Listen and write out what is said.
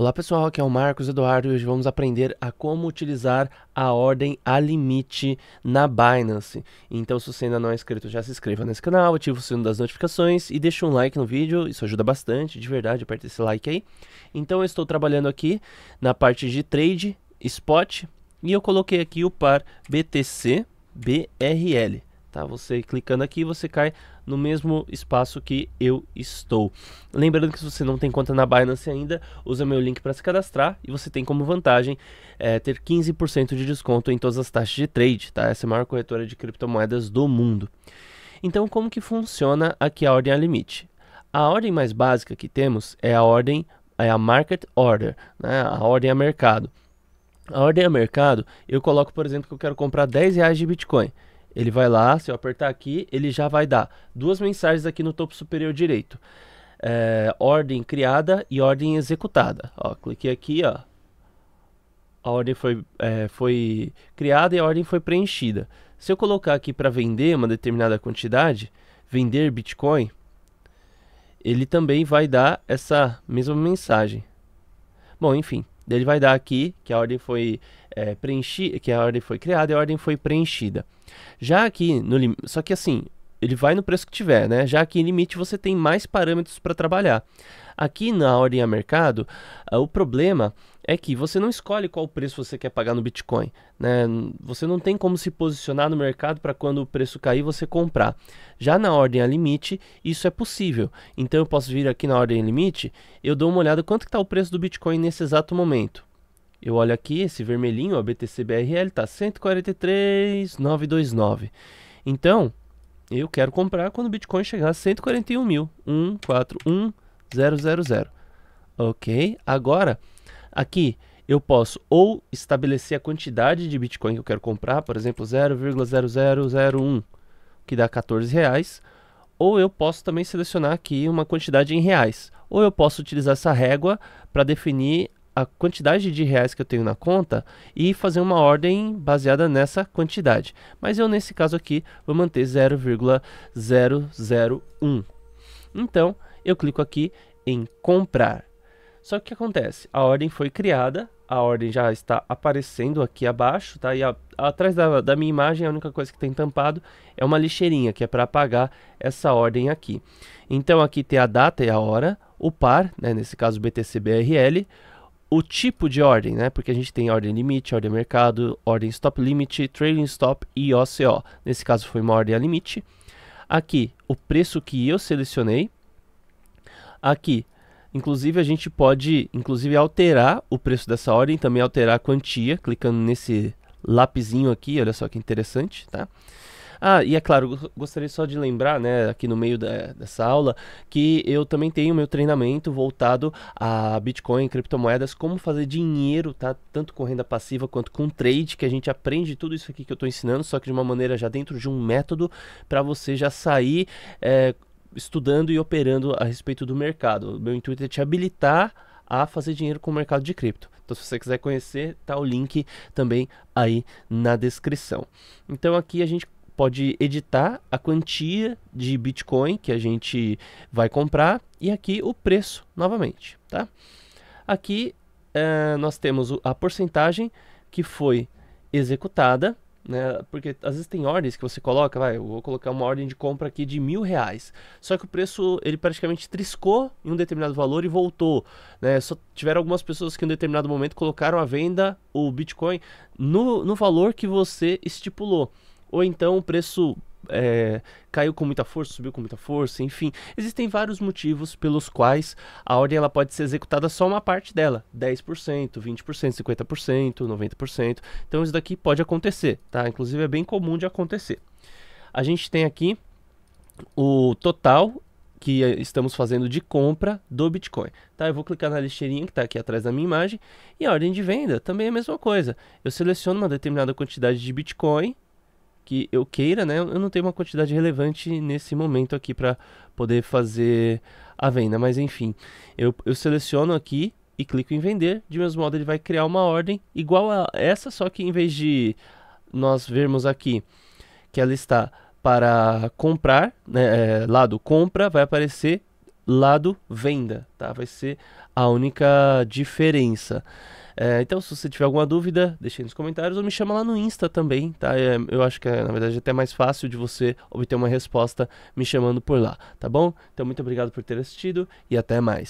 Olá pessoal, aqui é o Marcos Eduardo e hoje vamos aprender a como utilizar a ordem a limite na Binance. Então se você ainda não é inscrito, já se inscreva nesse canal, ative o sino das notificações e deixe um like no vídeo, isso ajuda bastante, de verdade, aperta esse like aí. Então eu estou trabalhando aqui na parte de trade, spot, e eu coloquei aqui o par BTC BRL. Tá, você clicando aqui, você cai no mesmo espaço que eu estou. Lembrando que se você não tem conta na Binance ainda, usa meu link para se cadastrar e você tem como vantagem é, ter 15% de desconto em todas as taxas de trade. Tá? Essa é a maior corretora de criptomoedas do mundo. Então, como que funciona aqui a ordem a limite? A ordem mais básica que temos é a ordem, é a market order, né? a ordem a mercado. A ordem a mercado, eu coloco, por exemplo, que eu quero comprar 10 reais de Bitcoin. Ele vai lá, se eu apertar aqui, ele já vai dar duas mensagens aqui no topo superior direito. É, ordem criada e ordem executada. Ó, cliquei aqui, ó. A ordem foi, é, foi criada e a ordem foi preenchida. Se eu colocar aqui para vender uma determinada quantidade, vender Bitcoin, ele também vai dar essa mesma mensagem. Bom, enfim, ele vai dar aqui que a ordem foi é, preenchi, que a ordem foi criada e a ordem foi preenchida. Já aqui no limite, só que assim, ele vai no preço que tiver, né? Já aqui em limite você tem mais parâmetros para trabalhar. Aqui na ordem a mercado, o problema é que você não escolhe qual preço você quer pagar no Bitcoin, né? Você não tem como se posicionar no mercado para quando o preço cair você comprar. Já na ordem a limite, isso é possível. Então eu posso vir aqui na ordem a limite, eu dou uma olhada quanto está o preço do Bitcoin nesse exato momento. Eu olho aqui, esse vermelhinho, a BRL tá 143,929. Então, eu quero comprar quando o Bitcoin chegar a 141 mil. 141000. Ok? Agora, aqui eu posso ou estabelecer a quantidade de Bitcoin que eu quero comprar, por exemplo, 0,0001, que dá 14 reais. Ou eu posso também selecionar aqui uma quantidade em reais. Ou eu posso utilizar essa régua para definir a quantidade de reais que eu tenho na conta e fazer uma ordem baseada nessa quantidade. Mas eu, nesse caso aqui, vou manter 0,001. Então, eu clico aqui em comprar. Só que o que acontece? A ordem foi criada, a ordem já está aparecendo aqui abaixo, tá? E a, atrás da, da, minha imagem, a única coisa que tem tampado é uma lixeirinha, que é para apagar essa ordem aqui. Então aqui tem a data e a hora, o par, né? nesse caso BTC BRL o tipo de ordem, né? Porque a gente tem ordem limite, ordem mercado, ordem stop limit, trailing stop e OCO. Nesse caso foi uma ordem a limite. Aqui, o preço que eu selecionei. Aqui, inclusive a gente pode inclusive alterar o preço dessa ordem, também alterar a quantia, clicando nesse lapisinho aqui, olha só que interessante, tá? Ah, e é claro, gostaria só de lembrar, né, aqui no meio da, dessa aula, que eu também tenho meu treinamento voltado a Bitcoin, criptomoedas, como fazer dinheiro, tá? Tanto com renda passiva quanto com trade, que a gente aprende tudo isso aqui que eu estou ensinando, só que de uma maneira já dentro de um método para você já sair. É, estudando e operando a respeito do mercado. O meu intuito é te habilitar a fazer dinheiro com o mercado de cripto. Então, se você quiser conhecer, tá o link também aí na descrição. Então, aqui a gente pode editar a quantia de Bitcoin que a gente vai comprar e aqui o preço novamente, tá? Aqui é, nós temos a porcentagem que foi executada, né? Porque às vezes tem ordens que você coloca, vai, eu vou colocar uma ordem de compra aqui de mil reais. Só que o preço ele praticamente triscou em um determinado valor e voltou, né? Só tiveram algumas pessoas que em um determinado momento colocaram a venda o Bitcoin no, no valor que você estipulou. Ou então o preço é, caiu com muita força, subiu com muita força, enfim. Existem vários motivos pelos quais a ordem ela pode ser executada só uma parte dela, 10%, 20%, 50%, 90%. Então isso daqui pode acontecer, tá? Inclusive é bem comum de acontecer. A gente tem aqui o total que estamos fazendo de compra do Bitcoin. Tá? Eu vou clicar na lixeirinha que está aqui atrás da minha imagem e a ordem de venda também é a mesma coisa. Eu seleciono uma determinada quantidade de Bitcoin que eu queira, né? Eu não tenho uma quantidade relevante nesse momento aqui para poder fazer a venda, mas enfim, eu, eu seleciono aqui e clico em vender. De mesmo modo, ele vai criar uma ordem igual a essa, só que em vez de nós vermos aqui que ela está para comprar, né, é, lado compra, vai aparecer lado venda, tá? Vai ser a única diferença. É, então, se você tiver alguma dúvida, deixe aí nos comentários ou me chama lá no Insta também, tá? É, eu acho que é, na verdade, é até mais fácil de você obter uma resposta me chamando por lá, tá bom? Então, muito obrigado por ter assistido e até mais.